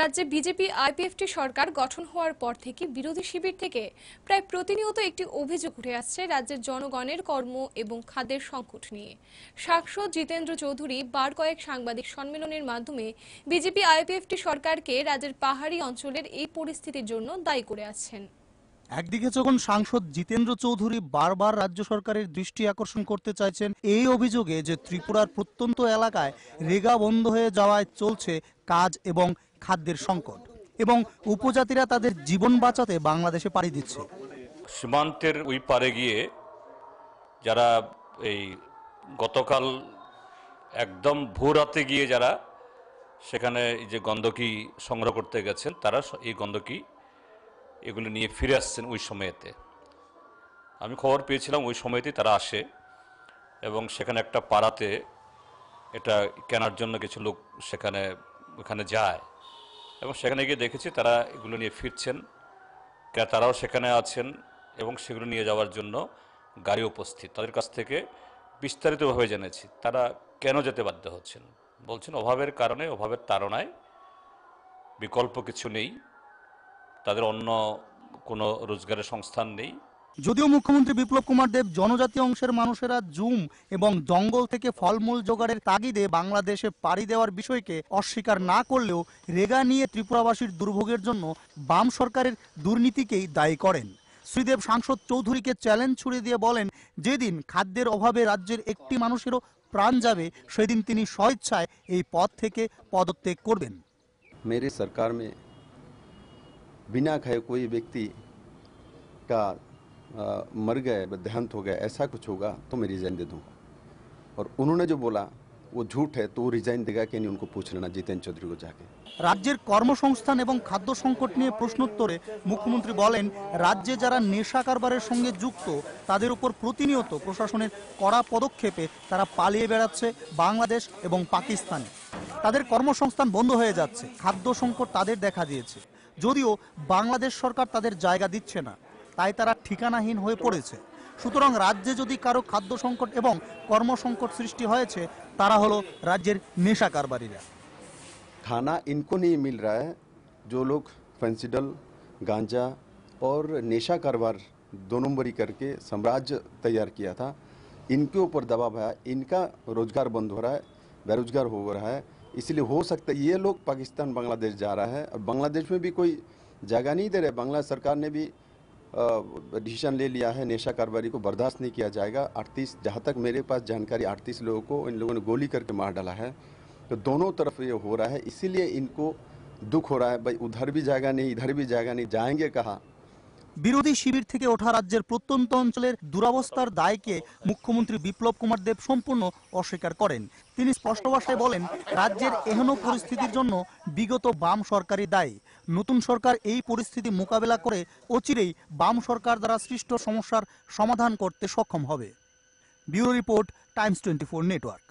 রাজ্যে BJP IPFT সরকার গঠন হওয়ার পর থেকে বিরোধী শিবির থেকে প্রায় প্রতিনিয়ত একটি অভিযোগ উঠে আসছে রাজ্যের জনগণের কর্ম এবং খাদ্যের সংকট নিয়ে সাংসদ জিতেন্দ্র চৌধুরী বার কয়েক সাংবাদিক সম্মেলনের মাধ্যমে বিজেপি আইপিএফটি সরকারকে রাজ্যের পাহাড়ি অঞ্চলের এই পরিস্থিতির জন্য দায়ী করে আসছেন একদিকে যখন সাংসদ জিতেন্দ্র চৌধুরী বারবার রাজ্য সরকারের দৃষ্টি আকর্ষণ করতে চাইছেন এই অভিযোগে যে ত্রিপুরার প্রত্যন্ত এলাকায় রেগা বন্ধ হয়ে যাওয়ায় চলছে কাজ এবং খাদ্যের সংকট এবং উপজাতিরা তাদের জীবন বাঁচাতে বাংলাদেশে পাড়ি দিচ্ছে সীমান্তের ওই পারে গিয়ে যারা এই গতকাল একদম ভোরাতে গিয়ে যারা সেখানে যে গন্ধকি সংগ্রহ করতে গেছেন তারা এই গন্ধকি এগুলো নিয়ে ফিরে আসছেন ওই সময়তে আমি খবর পেয়েছিলাম ওই সময়তেই তারা আসে এবং সেখানে একটা পাড়াতে এটা কেনার জন্য কিছু লোক সেখানে ওখানে যায় এবং সেখানে গিয়ে দেখেছি তারা এগুলো নিয়ে ফিরছেন ক্রেতারাও সেখানে আছেন এবং সেগুলো নিয়ে যাওয়ার জন্য গাড়ি উপস্থিত তাদের কাছ থেকে বিস্তারিতভাবে জেনেছি তারা কেন যেতে বাধ্য হচ্ছেন বলছেন অভাবের কারণে অভাবের তাড়নায় বিকল্প কিছু নেই তাদের অন্য কোনো রোজগারের সংস্থান নেই যদিও মুখ্যমন্ত্রী বিপ্লব কুমার দেব জনজাতি অংশের মানুষেরা জুম এবং জঙ্গল থেকে ফলমূল জোগাড়ের তাগিদে বাংলাদেশে পাড়ি দেওয়ার বিষয়কে অস্বীকার না করলেও রেগা নিয়ে ত্রিপুরাবাসীর দুর্ভোগের জন্য বাম সরকারের দুর্নীতিকেই দায়ী করেন শ্রীদেব সাংসদ চৌধুরীকে চ্যালেঞ্জ ছুড়ে দিয়ে বলেন যেদিন খাদ্যের অভাবে রাজ্যের একটি মানুষেরও প্রাণ যাবে সেদিন তিনি স্বেচ্ছায় এই পদ থেকে পদত্যাগ করবেন মেরে সরকার মে বিনা খায় কোই ব্যক্তি का मर गए देहांत हो गया ऐसा कुछ होगा तो मैं रिज़ाइन दे दूँगा और उन्होंने जो बोला ও ঝুট হ্যাঁ তো রিজাইন দেগা কেন উনকো পুছলে না জিতেন চৌধুরী কো যাকে রাজ্যের কর্মসংস্থান এবং খাদ্য সংকট নিয়ে প্রশ্নোত্তরে মুখ্যমন্ত্রী বলেন রাজ্যে যারা নেশা কারবারের সঙ্গে যুক্ত তাদের উপর প্রতিনিয়ত প্রশাসনের কড়া পদক্ষেপে তারা পালিয়ে বেড়াচ্ছে বাংলাদেশ এবং পাকিস্তানে তাদের কর্মসংস্থান বন্ধ হয়ে যাচ্ছে খাদ্য সংকট তাদের দেখা দিয়েছে যদিও বাংলাদেশ সরকার তাদের জায়গা দিচ্ছে না তাই তারা ঠিকানাহীন হয়ে পড়েছে সুতরাং রাজ্যে যদি কারো খাদ্য সংকট এবং কর্মসংকট সৃষ্টি হয়েছে তারা হলো রাজ্যের নেশা কারবারিরা खाना इनको नहीं मिल रहा है जो लोग फेंसिडल गांजा और नेशा कारोबार दो नंबरी करके साम्राज्य तैयार किया था इनके ऊपर दबाव है इनका रोजगार बंद हो रहा है बेरोजगार हो रहा है इसलिए हो सकता है ये लोग पाकिस्तान बांग्लादेश जा रहा है और बांग्लादेश में भी कोई जगह नहीं दे रहे बांग्लादेश सरकार ने भी डिसीजन ले लिया है नेशा कारोबारी को बर्दाश्त नहीं किया जाएगा अड़तीस जहाँ तक मेरे पास जानकारी अड़तीस लोगों को इन लोगों ने गोली करके मार डाला है तो दोनों तरफ ये हो रहा है इसीलिए इनको दुख हो रहा है भाई उधर भी जाएगा नहीं इधर भी जाएगा नहीं जाएंगे कहाँ বিরোধী শিবির থেকে ওঠা রাজ্যের প্রত্যন্ত অঞ্চলের দুরাবস্থার দায়কে মুখ্যমন্ত্রী বিপ্লব কুমার দেব সম্পূর্ণ অস্বীকার করেন তিনি স্পষ্ট ভাষায় বলেন রাজ্যের এহেন পরিস্থিতির জন্য বিগত বাম সরকারি দায়ী নতুন সরকার এই পরিস্থিতি মোকাবেলা করে অচিরেই বাম সরকার দ্বারা সৃষ্ট সমস্যার সমাধান করতে সক্ষম হবে bureau report Times twenty four network